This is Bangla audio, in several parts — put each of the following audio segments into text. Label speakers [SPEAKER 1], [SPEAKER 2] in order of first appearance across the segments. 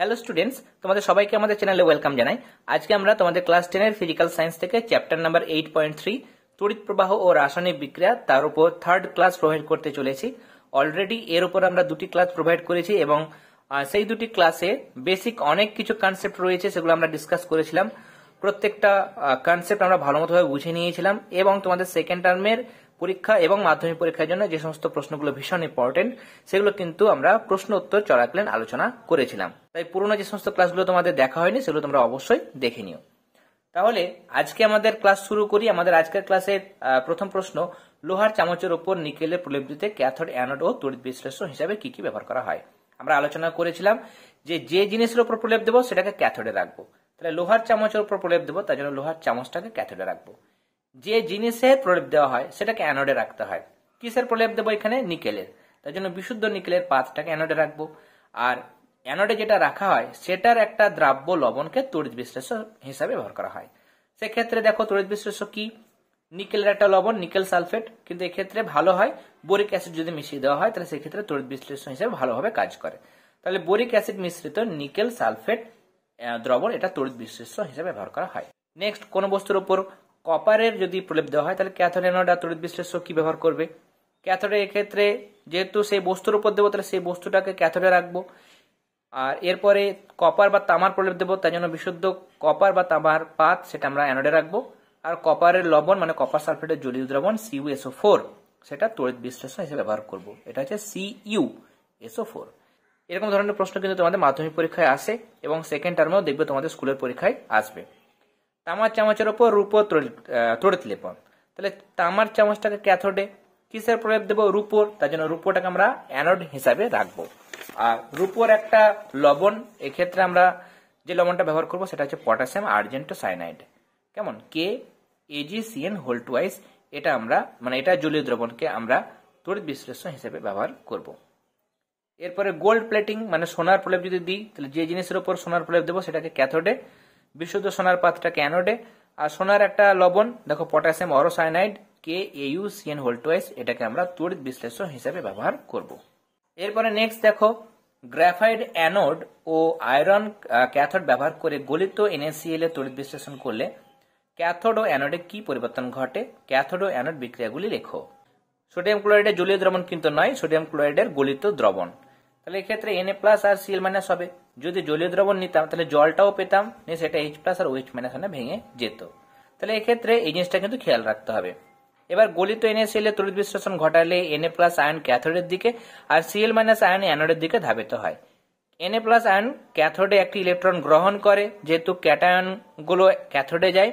[SPEAKER 1] হ্যালো স্টুডেন্টস তোমাদের সবাইকে আমাদের চ্যানেলে ওয়েলকাম জানাই আজকে আমরা তোমাদের ক্লাস টেনের ফিজিক্যাল সায়েন্স থেকে chapter number eight point three তড়িৎ প্রবাহ ও রাসায়নিক বিক্রিয়া তার উপর থার্ড ক্লাস প্রোভাইড করতে চলেছি অলরেডি এর উপর আমরা দুটি ক্লাস প্রোভাইড করেছি এবং সেই দুটি ক্লাসে বেসিক অনেক কিছু কনসেপ্ট রয়েছে সেগুলো আমরা ডিসকাস করেছিলাম প্রত্যেকটা কনসেপ্ট আমরা ভালো মতোভাবে বুঝে নিয়েছিলাম এবং তোমাদের সেকেন্ড টার্মের পরীক্ষা এবং মাধ্যমিক পরীক্ষার জন্য যে সমস্ত প্রশ্নগুলো ভীষণ ইম্পর্টেন্ট সেগুলো কিন্তু আমরা প্রশ্ন উত্তর চলাকালীন আলোচনা করেছিলাম তাই পুরোনো যে সমস্ত ক্লাসগুলো তোমাদের দেখা হয়নি সেগুলো তোমরা অবশ্যই দেখে নিও তাহলে আজকে আমাদের ক্লাস শুরু করি আমাদের আজকের ক্লাসের প্রথম প্রশ্ন লোহার চামচের ওপর নিকেলের প্রলিপ্তিতে ক্যাথড অ্যানোড ও তড়িৎ বিশ্লেষণ হিসাবে কি কি ব্যবহার করা হয় আমরা আলোচনা করেছিলাম যে যে জিনিসের উপর প্রলেপ দেবো সেটাকে ক্যাথডে রাখবো তাহলে লোহার চামচের উপর প্রলেপ দেবো তার জন্য লোহার চামচটাকে ক্যাথডে রাখবো যে জিনিসের প্রলেপ দেওয়া হয় সেটাকে অ্যানোডে রাখতে হয় কিসের প্রলেপ দেবো এখানে নিকেলের তার জন্য বিশুদ্ধ নিকেলের পাতটাকে অ্যানোডে রাখবো আর অ্যানোডে যেটা রাখা হয় সেটার একটা দ্রাব্য লবণকে তড়িৎ বিশ্লেষক হিসাবে ব্যবহার করা হয় সেক্ষেত্রে দেখো তড়িৎ বিশ্লেষক কি নিকেলের একটা লবণ নিকেল সালফেট কিন্তু এক্ষেত্রে ভালো হয় বোরিক অ্যাসিড যদি মিশিয়ে দেওয়া হয় তাহলে সেক্ষেত্রে তড়িৎ বিশ্লেষণ হিসেবে ভালোভাবে কাজ করে তাহলে বোরিক অ্যাসিড মিশ্রিত নিকেল সালফেট দ্রবণ এটা তড়িৎ বিশ্লেষণ হিসেবে ব্যবহার করা হয় নেক্সট কোন বস্তুর উপর কপারের যদি প্রলেপ দেওয়া হয় তাহলে ক্যাথোড অ্যানোড আর তড়িৎ বিশ্লেষক কি ব্যবহার করবে ক্যাথোডে এক্ষেত্রে যেহেতু সেই বস্তুর উপর দেবো তাহলে সেই বস্তুটাকে ক্যাথোডে রাখবো আর এরপরে কপার বা তামার প্রলেপ দেবো তার জন্য বিশুদ্ধ কপার বা তামার পাত সেটা আমরা অ্যানোডে রাখবো আর কপারের লবণ মানে কপার সালফেটের জলীয় দ্রবণ এসও ফোর সেটা তড়িৎ বিশ্লেষণ হিসেবে ব্যবহার করব এটা হচ্ছে সিইউ এসও ফোর এরকম ধরনের প্রশ্ন কিন্তু তোমাদের মাধ্যমিক পরীক্ষায় আসে এবং সেকেন্ড টার্মেও দেখবে তোমাদের স্কুলের পরীক্ষায় আসবে তামার চামচের ওপর রূপ তড়িৎ লেপন তাহলে তামার চামচটাকে ক্যাথোডে কিসের প্রলেপ দেবো রূপোর তার জন্য রূপোটাকে আমরা অ্যানোড হিসাবে রাখবো আর রূপোর একটা লবণ এক্ষেত্রে আমরা যে লবণটা ব্যবহার করব সেটা হচ্ছে পটাশিয়াম আর্জেন্টো সাইনাইড কেমন কে এজিসিএন টুয়াইস এটা আমরা মানে এটা জলীয় দ্রবণকে আমরা তড়িৎ বিশ্লেষণ হিসেবে ব্যবহার করব এরপরে গোল্ড প্লেটিং মানে সোনার প্রলেপ যদি দিই তাহলে যে জিনিসের উপর সোনার প্রলেপ দেবো সেটাকে ক্যাথোডে বিশুদ্ধ সোনার পাত্রটাকে অ্যানোডে আর সোনার একটা লবণ দেখো potassium aurocyanide K A U CN twice এটাকে আমরা তড়িৎ বিশ্লেষণ হিসেবে ব্যবহার করবো এরপরে নেক্সট দেখো গ্রাফাইড অ্যানোড ও আয়রন ক্যাথড ব্যবহার করে গলিত এনএসিএল এ তড়িৎ বিশ্লেষণ করলে ক্যাথড ও অ্যানোডে কি পরিবর্তন ঘটে ক্যাথড ও অ্যানোড বিক্রিয়াগুলি লেখো সোডিয়াম ক্লোরাইডের জলীয় দ্রবণ কিন্তু নয় সোডিয়াম ক্লোরাইডের গলিত দ্রবণ তাহলে এক্ষেত্রে এন এ প্লাস আর সিএল মাইনাস হবে যদি জলীয় দ্রবণ নিতাম তাহলে জলটাও পেতাম নিয়ে সেটা এইচ প্লাস আর ওইচ OH মাইনাস ভেঙে যেত তাহলে এক্ষেত্রে এই জিনিসটা কিন্তু খেয়াল রাখতে হবে এবার গলিত এনএসএল এ তড়িৎ বিশ্লেষণ ঘটালে এনএ প্লাস আয়ন ক্যাথোডের দিকে আর সিএল মাইনাস আয়ন অ্যানোডের দিকে ধাবিত হয় এনএ প্লাস আয়ন ক্যাথোডে একটি ইলেকট্রন গ্রহণ করে যেহেতু ক্যাটায়নগুলো ক্যাথোডে যায়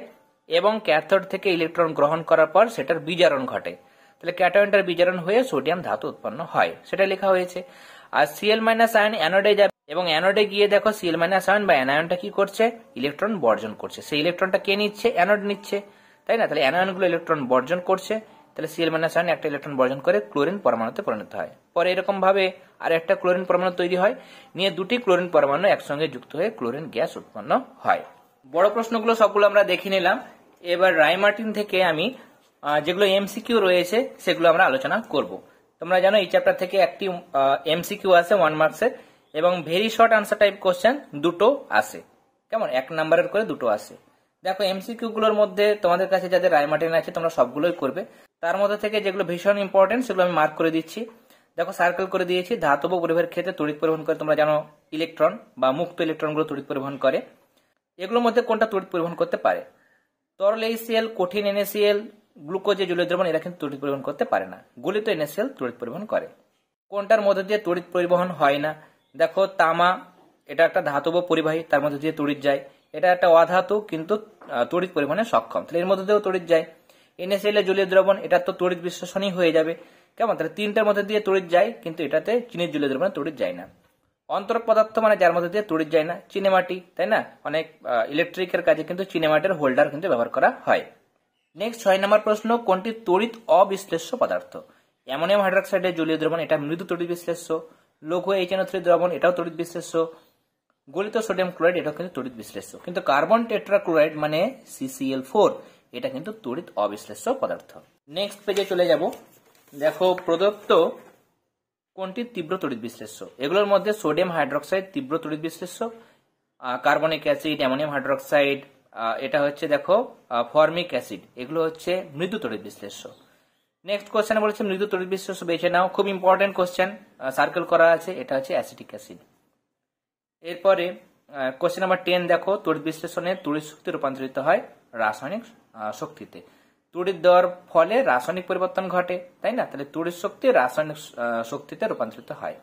[SPEAKER 1] এবং ক্যাথোড থেকে ইলেকট্রন গ্রহণ করার পর সেটার বিজারণ ঘটে তাহলে ক্যাটায়নটার বিজারণ হয়ে সোডিয়াম ধাতু উৎপন্ন হয় সেটা লেখা হয়েছে আর সিএল মাইনাস আয়ন অ্যানোডে যাবে এবং অ্যানোডে গিয়ে দেখো সিএল মাইনাস আয়ন বা অ্যানায়নটা কি করছে ইলেকট্রন বর্জন করছে সেই ইলেকট্রনটা কে নিচ্ছে অ্যানোড নিচ্ছে তাই না তাহলে অ্যানায়নগুলো ইলেকট্রন বর্জন করছে তাহলে সিএল মাইনাস আয়ন একটা ইলেকট্রন বর্জন করে ক্লোরিন পরমাণুতে পরিণত হয় পরে এরকম ভাবে আর একটা ক্লোরিন পরমাণু তৈরি হয় নিয়ে দুটি ক্লোরিন পরমাণু একসঙ্গে যুক্ত হয়ে ক্লোরিন গ্যাস উৎপন্ন হয় বড় প্রশ্নগুলো সবগুলো আমরা দেখে নিলাম এবার রায়মার্টিন থেকে আমি যেগুলো এমসিকিউ রয়েছে সেগুলো আমরা আলোচনা করব তোমরা জানো এই চ্যাপ্টার থেকে একটি এমসিকিউ আছে ওয়ান মার্কসের এবং very short answer type question দুটো আসে কেমন এক নাম্বারের করে দুটো আসে দেখো এমসিকিউ গুলোর মধ্যে তোমাদের কাছে যাদের রায়মার্টিন আছে তোমরা সবগুলোই করবে তার মধ্যে থেকে যেগুলো ভীষণ ইম্পর্টেন্ট সেগুলো আমি মার্ক করে দিচ্ছি দেখো সার্কেল করে দিয়েছি ধাতব গ্রহের ক্ষেত্রে তড়িৎ পরিবহন করে তোমরা জানো ইলেকট্রন বা মুক্ত ইলেকট্রনগুলো তড়িৎ পরিবহন করে এগুলোর মধ্যে কোনটা তড়িৎ পরিবহন করতে পারে তরল এইসিএল কঠিন এনএসিএল গ্লুকোজে জুলের দ্রবণ এরা কিন্তু তড়িৎ পরিবহন করতে পারে না গলিত এনএসিএল তড়িৎ পরিবহন করে কোনটার মধ্যে দিয়ে তড়িৎ পরিবহন হয় না দেখো তামা এটা একটা ধাতব পরিবাহী তার মধ্যে দিয়ে তড়িৎ যায় এটা একটা অধাতু কিন্তু তড়িৎ পরিমাণে সক্ষম তাহলে এর মধ্যে দিয়েও তড়িৎ যায় এনএসএল এ জলীয় দ্রবণ এটা তো তড়িৎ বিশ্লেষণই হয়ে যাবে কেমন তাহলে তিনটার মধ্যে দিয়ে তড়িৎ যায় কিন্তু এটাতে চিনির জলীয় দ্রবণে তড়িৎ যায় না অন্তর পদার্থ মানে যার মধ্যে দিয়ে তড়িৎ যায় না চিনেমাটি তাই না অনেক ইলেকট্রিকের কাজে কিন্তু চিনেমাটির হোল্ডার কিন্তু ব্যবহার করা হয় নেক্সট ছয় নম্বর প্রশ্ন কোনটি তড়িৎ অবিশ্লেষ্য পদার্থ অ্যামোনিয়াম হাইড্রক্সাইডের জলীয় দ্রবণ এটা মৃদু তড়িৎ বিশ্লেষ্য লঘু এইচ এন থ্রি দ্রবণ এটাও তড়িৎ বিশ্লেষ্য গলিত সোডিয়াম ক্লোরাইড এটা কিন্তু তড়িৎ বিশ্লেষ্য কিন্তু কার্বন টেট্রাক্লোরাইড মানে সিসিএল ফোর এটা কিন্তু তড়িৎ অবিশ্লেষ্য পদার্থ নেক্সট পেজে চলে যাব দেখো প্রদত্ত কোনটি তীব্র তড়িৎ বিশ্লেষ্য এগুলোর মধ্যে সোডিয়াম হাইড্রোক্সাইড তীব্র তড়িৎ বিশ্লেষ্য কার্বনিক অ্যাসিড অ্যামোনিয়াম হাইড্রোক্সাইড এটা হচ্ছে দেখো ফর্মিক অ্যাসিড এগুলো হচ্ছে মৃদু তড়িৎ বিশ্লেষ্য নেক্সট কোশ্চেন বলেছে মৃদু তড়িৎ বিশ্লেষ্য বেছে নাও খুব ইম্পর্টেন্ট কোশ্চেন সার্কেল করা আছে এটা হচ্ছে অ্যাসিটিক অ্যাসিড এরপরে কোশ্চেন নাম্বার টেন দেখো তড়িৎ বিশ্লেষণে তড়িৎ শক্তি রূপান্তরিত হয় রাসায়নিক শক্তিতে তড়িৎ দেওয়ার ফলে রাসায়নিক পরিবর্তন ঘটে তাই না তাহলে তড়িৎ শক্তি রাসায়নিক শক্তিতে রূপান্তরিত হয়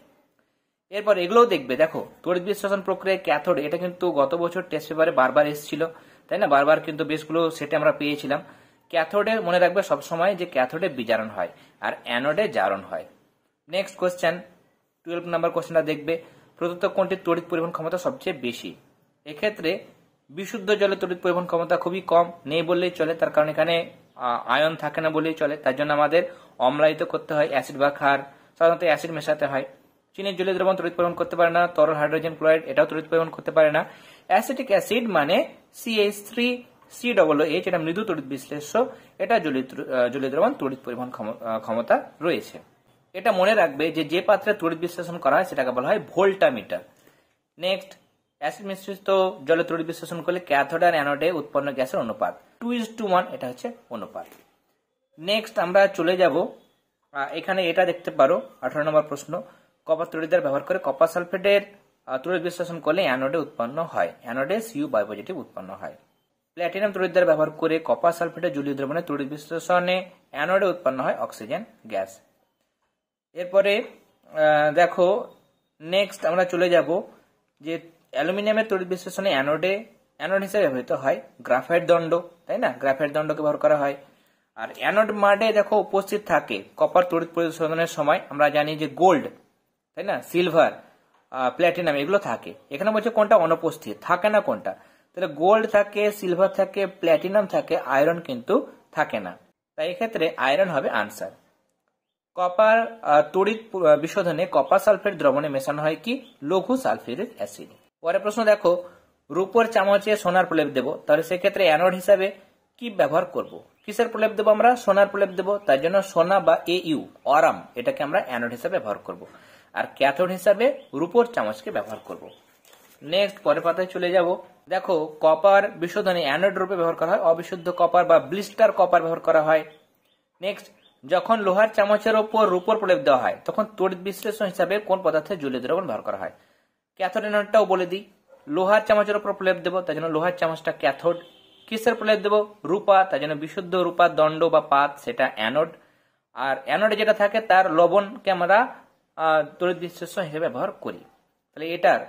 [SPEAKER 1] এরপর এগুলোও দেখবে দেখো তড়িৎ বিশ্লেষণ প্রক্রিয়া ক্যাথোড এটা কিন্তু গত বছর টেস্ট পেপারে বারবার এসেছিল তাই না বারবার কিন্তু বেশগুলো সেটে আমরা পেয়েছিলাম ক্যাথোডে মনে রাখবে সবসময় যে ক্যাথোডে বিজারণ হয় আর অ্যানোডে জারণ হয় নেক্সট কোয়েশ্চেন টুয়েলভ নাম্বার কোয়েশ্চেনটা দেখবে প্রদত্ত কোনটির তড়িৎ পরিবহন ক্ষমতা সবচেয়ে বেশি এক্ষেত্রে বিশুদ্ধ জলে তড়িৎ পরিবহন ক্ষমতা খুবই কম নেই বললেই চলে তার কারণ এখানে আয়ন থাকে না বলেই চলে তার জন্য আমাদের অম্লায়িত করতে হয় অ্যাসিড বা ক্ষার সাধারণত অ্যাসিড মেশাতে হয় চিনির জলীয় দ্রবণ তড়িৎ পরিবহন করতে পারে না তরল হাইড্রোজেন ক্লোরাইড এটাও তড়িৎ পরিবহন করতে পারে না অ্যাসিটিক অ্যাসিড মানে H three C double H এটা মৃদু তড়িৎ বিশ্লেষ্য এটা জলীয় দ্রবণ তড়িৎ পরিবহন ক্ষমতা রয়েছে এটা মনে রাখবে যে যে পাত্রে তড়িৎ বিশ্লেষণ করা হয় সেটাকে বলা হয় ভোল্টামিটার নেক্সট অ্যাসিড মিশ্রিত জলে তড়িৎ বিশ্লেষণ করলে ক্যাথোড আর অ্যানোডে উৎপন্ন গ্যাসের অনুপাত টু ইজ টু ওয়ান এটা হচ্ছে অনুপাত নেক্সট আমরা চলে যাব এখানে এটা দেখতে পারো আঠারো নম্বর প্রশ্ন কপার তড়িদার ব্যবহার করে কপার সালফেটের তড়িৎ বিশ্লেষণ করলে অ্যানোডে উৎপন্ন হয় অ্যানোডে সিউ বায়ু পজিটিভ উৎপন্ন হয় প্ল্যাটিনাম তড়িদার ব্যবহার করে কপার সালফেটের জলীয় দ্রবণে তড়িৎ বিশ্লেষণে অ্যানোডে উৎপন্ন হয় অক্সিজেন গ্যাস এরপরে দেখো নেক্সট আমরা চলে যাব যে অ্যালুমিনিয়ামের তড়িৎ বিশ্লেষণে অ্যানোডে অ্যানোড হিসেবে ব্যবহৃত হয় গ্রাফাইট দণ্ড তাই না গ্রাফাইট দণ্ডকে ব্যবহার করা হয় আর অ্যানোড মাডে দেখো উপস্থিত থাকে কপার তড়িৎ পরিশোধনের সময় আমরা জানি যে গোল্ড তাই না সিলভার প্ল্যাটিনাম এগুলো থাকে এখানে বলছে কোনটা অনুপস্থিত থাকে না কোনটা তাহলে গোল্ড থাকে সিলভার থাকে প্ল্যাটিনাম থাকে আয়রন কিন্তু থাকে না তাই এক্ষেত্রে আয়রন হবে আনসার কপার তড়িৎ বিশোধনে কপার সালফেট দ্রবণে মেশানো হয় কি লঘু সালফিউরিক অ্যাসিড পরে প্রশ্ন দেখো রূপর চামচে সোনার প্রলেপ দেব তাহলে সেক্ষেত্রে অ্যানোড হিসাবে কি ব্যবহার করব কিসের প্রলেপ দেবো আমরা সোনার প্রলেপ দেবো তার জন্য সোনা বা এ ইউ অরাম এটাকে আমরা অ্যানোড হিসাবে ব্যবহার করব আর ক্যাথোড হিসাবে রূপর চামচকে ব্যবহার করব নেক্সট পরের পাতায় চলে যাব দেখো কপার বিশোধনে অ্যানোড রূপে ব্যবহার করা হয় অবিশুদ্ধ কপার বা ব্লিস্টার কপার ব্যবহার করা হয় নেক্সট যখন লোহার চামচের ওপর রূপর প্রলেপ দেওয়া হয় তখন তড়িৎ বিশ্লেষণ হিসাবে কোন পদার্থে জলীয় দ্রবণ ব্যবহার করা হয় ক্যাথোডিনটাও বলে দিই লোহার চামচের ওপর প্রলেপ দেবো তার জন্য লোহার চামচটা ক্যাথোড কিসের প্রলেপ দেবো রূপা তার জন্য বিশুদ্ধ রূপা দণ্ড বা পাত সেটা অ্যানোড আর অ্যানোডে যেটা থাকে তার লবণকে আমরা তড়িৎ বিশ্লেষণ হিসেবে ব্যবহার করি তাহলে এটার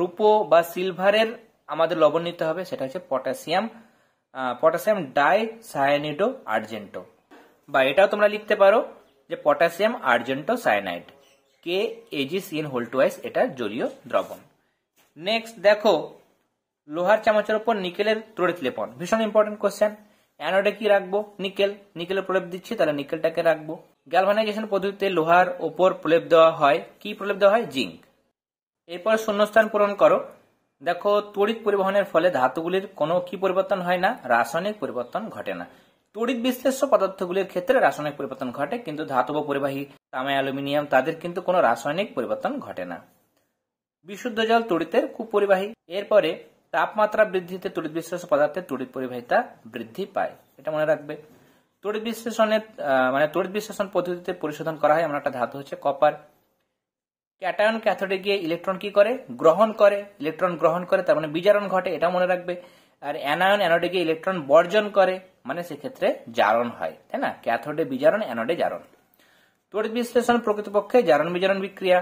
[SPEAKER 1] রূপো বা সিলভারের আমাদের লবণ নিতে হবে সেটা হচ্ছে potassium potassium di cyanido argento বা এটাও তোমরা লিখতে পারো যে potassium argento cyanide K Ag CN whole twice এটা জলীয় দ্রবণ নেক্সট দেখো লোহার চামচের ওপর নিকেলের প্রলেপ লেপন ভীষণ ইম্পর্টেন্ট কোশ্চেন অ্যানোডে কি রাখবো নিকেল নিকেলের প্রলেপ দিচ্ছি তাহলে নিকেলটাকে রাখবো গ্যালভানাইজেশন পদ্ধতিতে লোহার ওপর প্রলেপ দেওয়া হয় কি প্রলেপ দেওয়া হয় জিঙ্ক এরপর শূন্যস্থান পূরণ করো দেখো তড়িৎ পরিবহনের ফলে ধাতুগুলির কোনো কি পরিবর্তন হয় না রাসায়নিক পরিবর্তন ঘটে না তড়িৎ বিশ্লেষ্য পদার্থগুলির ক্ষেত্রে রাসায়নিক পরিবর্তন ঘটে কিন্তু ধাতব পরিবাহী তামা অ্যালুমিনিয়াম তাদের কিন্তু কোনো রাসায়নিক পরিবর্তন ঘটে না বিশুদ্ধ জল তড়িতের কুপরিবাহী এরপরে তাপমাত্রা বৃদ্ধিতে তড়িৎ বিশ্লেষ পদার্থের তড়িৎ পরিবাহিতা বৃদ্ধি পায় এটা মনে রাখবে তড়িৎ বিশ্লেষণের মানে তড়িৎ বিশ্লেষণ পদ্ধতিতে পরিশোধন করা হয় এমন একটা ধাতু হচ্ছে কপার ক্যাটায়ন ক্যাথোডে গিয়ে ইলেকট্রন কি করে গ্রহণ করে ইলেকট্রন গ্রহণ করে তার মানে বিজারণ ঘটে এটা মনে রাখবে আর অ্যানায়ন অ্যানোডে ইলেকট্রন বর্জন করে মানে সেক্ষেত্রে জারণ হয় তাই না ক্যাথোডে বিজারণ অ্যানোডে জারণ তড়িৎ বিশ্লেষণ প্রকৃতপক্ষে জারণ বিজারণ বিক্রিয়া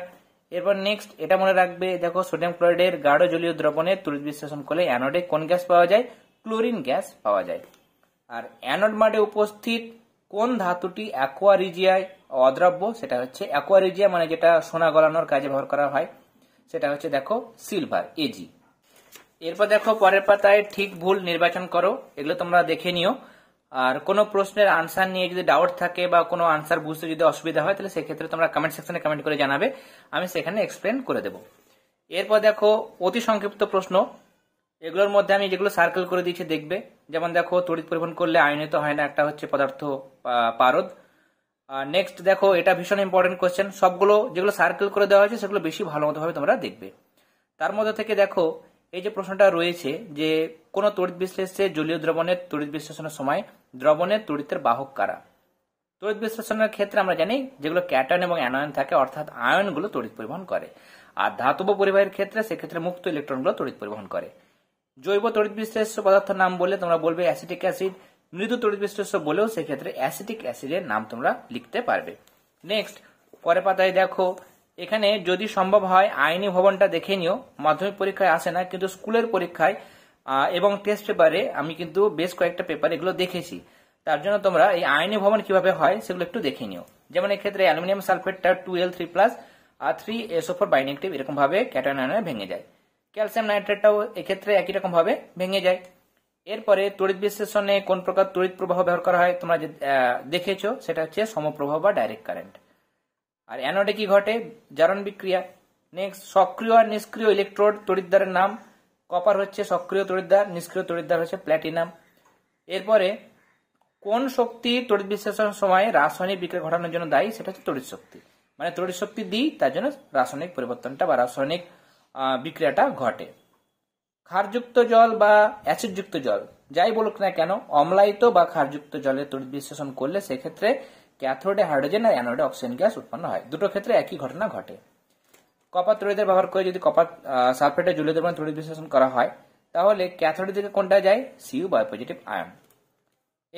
[SPEAKER 1] এরপর নেক্সট এটা মনে রাখবে দেখো সোডিয়াম ক্লোরাইডের গাঢ় জলীয় দ্রবণে তড়িৎ বিশ্লেষণ করলে অ্যানোডে কোন গ্যাস পাওয়া যায় ক্লোরিন গ্যাস পাওয়া যায় আর অ্যানোড মাঠে উপস্থিত কোন ধাতুটি অ্যাকোয়ারিজিয়ায় অদ্রব্য সেটা হচ্ছে অ্যাকোয়ারিজিয়া মানে যেটা সোনা গলানোর কাজে ব্যবহার করা হয় সেটা হচ্ছে দেখো সিলভার এজি এরপর দেখো পরের পাতায় ঠিক ভুল নির্বাচন করো এগুলো তোমরা দেখে নিও আর কোনো প্রশ্নের আনসার নিয়ে যদি ডাউট থাকে বা কোনো আনসার বুঝতে যদি অসুবিধা হয় তাহলে সেক্ষেত্রে তোমরা কমেন্ট সেকশনে কমেন্ট করে জানাবে আমি সেখানে এক্সপ্লেন করে দেব এরপর দেখো অতি সংক্ষিপ্ত প্রশ্ন এগুলোর মধ্যে আমি যেগুলো সার্কেল করে দিয়েছি দেখবে যেমন দেখো তড়িৎ পরিবহন করলে আয়নিত হয় না একটা হচ্ছে পদার্থ পারদ নেক্সট দেখো এটা ভীষণ ইম্পর্টেন্ট কোয়েশ্চেন সবগুলো যেগুলো সার্কেল করে দেওয়া হয়েছে সেগুলো বেশি ভালো মতোভাবে তোমরা দেখবে তার মধ্যে থেকে দেখো এই যে প্রশ্নটা রয়েছে যে কোন তড়িৎ বিশ্লেষে জলীয় দ্রবণের তড়িৎ বিশ্লেষণের সময় দ্রবণের তড়িতের বাহক কারা তড়িৎ বিশ্লেষণের ক্ষেত্রে আমরা জানি যেগুলো ক্যাটন এবং অ্যানয়ন থাকে অর্থাৎ আয়নগুলো তড়িৎ পরিবহন করে আর ধাতব পরিবাহের ক্ষেত্রে সেক্ষেত্রে মুক্ত ইলেকট্রনগুলো তড়িৎ পরিবহন করে জৈব তড়িৎ বিশ্লেষ পদার্থের নাম বলে তোমরা বলবে অ্যাসিটিক অ্যাসিড মৃদু তড়িৎ বিশ্লেষ বলেও সেক্ষেত্রে অ্যাসিটিক অ্যাসিডের নাম তোমরা লিখতে পারবে নেক্সট পরে পাতায় দেখো এখানে যদি সম্ভব হয় আইনি ভবনটা দেখে নিও মাধ্যমিক পরীক্ষায় আসে না কিন্তু স্কুলের পরীক্ষায় এবং টেস্ট পেপারে আমি কিন্তু বেশ কয়েকটা পেপার এগুলো দেখেছি তার জন্য তোমরা এই আইনি ভবন কিভাবে হয় সেগুলো একটু দেখে নিও যেমন এক্ষেত্রে অ্যালুমিনিয়াম সালফেটটা টু এল থ্রি প্লাস আর থ্রি এসোফোর বাইনেকটিভ এরকম ভাবে ক্যাটানায়নে ভেঙে যায় ক্যালসিয়াম নাইট্রেটটাও এক্ষেত্রে একই রকম ভাবে ভেঙে যায় এরপরে তড়িৎ বিশ্লেষণে কোন প্রকার তড়িৎ প্রবাহ ব্যবহার করা হয় তোমরা দেখেছো সেটা হচ্ছে সমপ্রবাহ বা ডাইরেক্ট কারেন্ট আর অ্যানোডে কি ঘটে জারণ বিক্রিয়া নেক্সট সক্রিয় আর নিষ্ক্রিয় ইলেকট্রোড তড়িদ্দারের নাম কপার হচ্ছে সক্রিয় তড়িদ্দার নিষ্ক্রিয় তড়িদ্দার হচ্ছে প্ল্যাটিনাম এরপরে কোন শক্তি তড়িৎ বিশ্লেষণ সময় রাসায়নিক বিক্রিয়া ঘটানোর জন্য দায়ী সেটা হচ্ছে তড়িৎ শক্তি মানে তড়িৎ শক্তি দিই তার জন্য রাসায়নিক পরিবর্তনটা বা রাসায়নিক বিক্রিয়াটা ঘটে ক্ষারযুক্ত জল বা অ্যাসিডযুক্ত জল যাই বলুক না কেন অম্লায়িত বা ক্ষারযুক্ত জলে তড়িৎ বিশ্লেষণ করলে সেক্ষেত্রে ক্যাথোডে হাইড্রোজেন আর অ্যানোডে অক্সিজেন গ্যাস উৎপন্ন হয় দুটো ক্ষেত্রে একই ঘটনা ঘটে কপার তড়িদের ব্যবহার করে যদি কপার সালফেটের জলীয় দ্রবণ তড়িৎ বিশ্লেষণ করা হয় তাহলে ক্যাথোডের দিকে কোনটা যায় সিউ বায়োপজিটিভ পজিটিভ আয়ন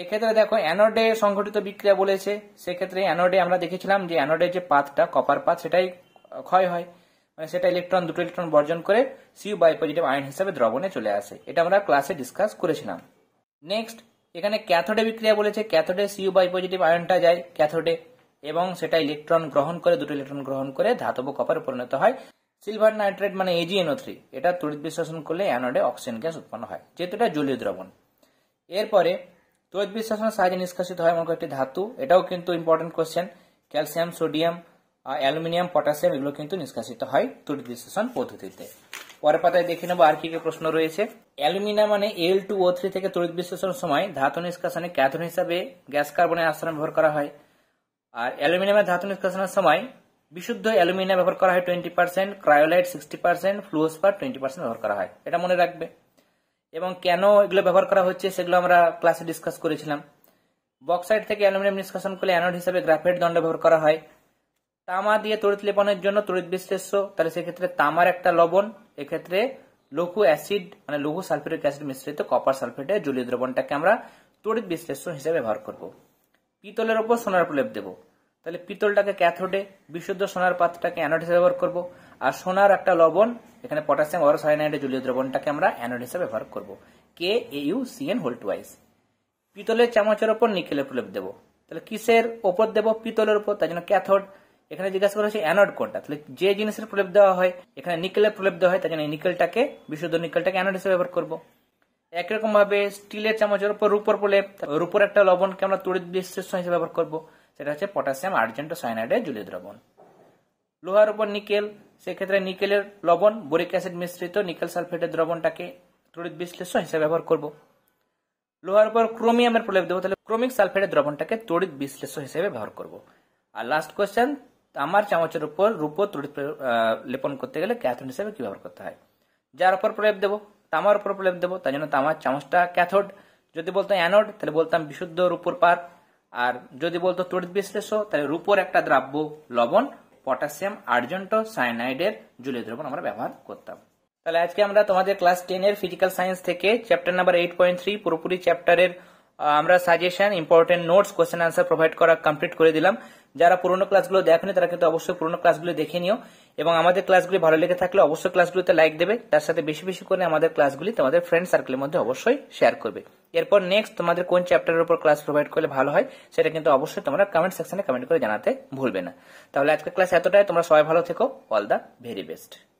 [SPEAKER 1] এক্ষেত্রে দেখো অ্যানোডে সংঘটিত বিক্রিয়া বলেছে সেক্ষেত্রে অ্যানোডে আমরা দেখেছিলাম যে অ্যানোডের যে পাতটা কপার পাত সেটাই ক্ষয় হয় মানে সেটা ইলেকট্রন দুটো ইলেকট্রন বর্জন করে সিউ বায়ো পজিটিভ আয়ন হিসাবে দ্রবণে চলে আসে এটা আমরা ক্লাসে ডিসকাস করেছিলাম নেক্সট এখানে ক্যাথোডে বিক্রিয়া বলেছে ক্যাথোডে সিউ বাই পজিটিভ আয়নটা যায় ক্যাথোডে এবং সেটা ইলেকট্রন গ্রহণ করে দুটো ইলেকট্রন গ্রহণ করে ধাতব কপারে পরিণত হয় সিলভার নাইট্রেট মানে এজিএনও থ্রি এটা তড়িৎ বিশ্লেষণ করলে অ্যানোডে অক্সিজেন গ্যাস উৎপন্ন হয় যেহেতু এটা জলীয় দ্রবণ এরপরে তড়িৎ বিশ্লেষণের সাহায্যে নিষ্কাশিত হয় এমন কয়েকটি ধাতু এটাও কিন্তু important question calcium sodium aluminium potassium এগুলো কিন্তু নিষ্কাশিত হয় তড়িৎ বিশ্লেষণ পদ্ধতিতে পরের পাতায় দেখে নেবো আর কি কি প্রশ্ন রয়েছে অ্যালুমিনিয়াম মানে এল টু ও থ্রি থেকে তড়িৎ বিশ্লেষণের সময় ধাতু নিষ্কাশনে ক্যাথন হিসাবে গ্যাস কার্বনের আচরণ ব্যবহার করা হয় আর অ্যালুমিনিয়ামের মানে ধাতু নিষ্কাশনের সময় বিশুদ্ধ অ্যালুমিনিয়াম ব্যবহার করা হয় twenty percent cryolite sixty percent per twenty percent ব্যবহার করা হয় এটা মনে রাখবে এবং কেন এগুলো ব্যবহার করা হচ্ছে সেগুলো আমরা ক্লাসে ডিসকাস করেছিলাম বক্সাইড থেকে অ্যালুমিনিয়াম নিষ্কাশন করলে অ্যানোড হিসাবে গ্রাফাইট দণ্ড ব্যবহার করা হয় তামা দিয়ে তড়িৎ লেপনের জন্য তড়িৎ বিশ্লেষ্য তাহলে সেক্ষেত্রে তামার একটা লবণ এক্ষেত্রে লঘু অ্যাসিড মানে লঘু সালফেটিক অ্যাসিড মিশ্রিত কপার সালফেটের জলীয় দ্রবণটাকে আমরা তড়িৎ বিশ্লেষণ হিসেবে ব্যবহার করব পিতলের ওপর সোনার প্রলেপ দেব তাহলে পিতলটাকে ক্যাথোডে বিশুদ্ধ সোনার পাত্রটাকে অ্যানোড হিসেবে ব্যবহার করব আর সোনার একটা লবণ এখানে পটাশিয়াম অর সাইনাইডের জলীয় দ্রবণটাকে আমরা অ্যানোড হিসেবে ব্যবহার করব K A U C N whole twice পিতলের চামচের ওপর নিকেলের প্রলেপ দেব তাহলে কিসের ওপর দেব পিতলের ওপর তার জন্য ক্যাথোড এখানে জিজ্ঞাসা করা হয়েছে অ্যানোড কোনটা তাহলে যে জিনিসের প্রলেপ দেওয়া হয় এখানে নিকেলের প্রলেপ দেওয়া হয় তার জন্য নিকেলটাকে বিশুদ্ধ নিকেলটাকে অ্যানোড হিসেবে ব্যবহার করবো একরকম ভাবে স্টিলের চামচের উপর রূপর প্রলেপ রূপর একটা লবণকে আমরা তড়িৎ বিশ্লেষণ হিসেবে ব্যবহার করব সেটা হচ্ছে পটাশিয়াম আর্জেন্ট সাইনাইডের জলীয় দ্রবণ লোহার উপর নিকেল সেক্ষেত্রে নিকেলের লবণ বোরিক অ্যাসিড মিশ্রিত নিকেল সালফেটের দ্রবণটাকে তড়িৎ বিশ্লেষণ হিসেবে ব্যবহার করব লোহার উপর ক্রোমিয়ামের প্রলেপ দেবো তাহলে ক্রোমিক সালফেটের দ্রবণটাকে তড়িৎ বিশ্লেষণ হিসেবে ব্যবহার করব আর লাস্ট কোয়েশ্চেন তামার চামচের উপর রূপ ত্রুটি লেপন করতে গেলে ক্যাথোড হিসেবে কি ব্যবহার করতে হয় যার উপর প্রলেপ দেবো তামার উপর প্রলেপ দেবো তাই জন্য তামার চামচটা ক্যাথোড যদি বলতো অ্যানোড তাহলে বলতাম বিশুদ্ধ রূপর পার আর যদি বলতো তড়িৎ বিশ্লেষ তাহলে রূপর একটা দ্রাব্য লবণ পটাশিয়াম আর্জেন্ট সায়ানাইডের জলীয় দ্রবণ আমরা ব্যবহার করতাম তাহলে আজকে আমরা তোমাদের ক্লাস টেনের ফিজিক্যাল সায়েন্স থেকে chapter number eight point three পুরোপুরি চ্যাপ্টারের আমরা suggestion important notes question answer provide করা কমপ্লিট করে দিলাম যারা পুরোনো ক্লাসগুলো দেখেনি তারা কিন্তু অবশ্যই পুরোনো ক্লাসগুলো দেখে নিও এবং আমাদের ক্লাসগুলি ভালো লেগে থাকলে অবশ্যই ক্লাসগুলোতে লাইক দেবে তার সাথে বেশি বেশি করে আমাদের ক্লাসগুলি তোমাদের ফ্রেন্ড সার্কেলের মধ্যে অবশ্যই শেয়ার করবে এরপর নেক্সট তোমাদের কোন চ্যাপ্টারের উপর ক্লাস প্রোভাইড করলে ভালো হয় সেটা কিন্তু অবশ্যই তোমরা কমেন্ট সেকশনে কমেন্ট করে জানাতে ভুলবে না তাহলে আজকের ক্লাস এতটাই তোমরা সবাই ভালো থেকো অল দ্য ভেরি বেস্ট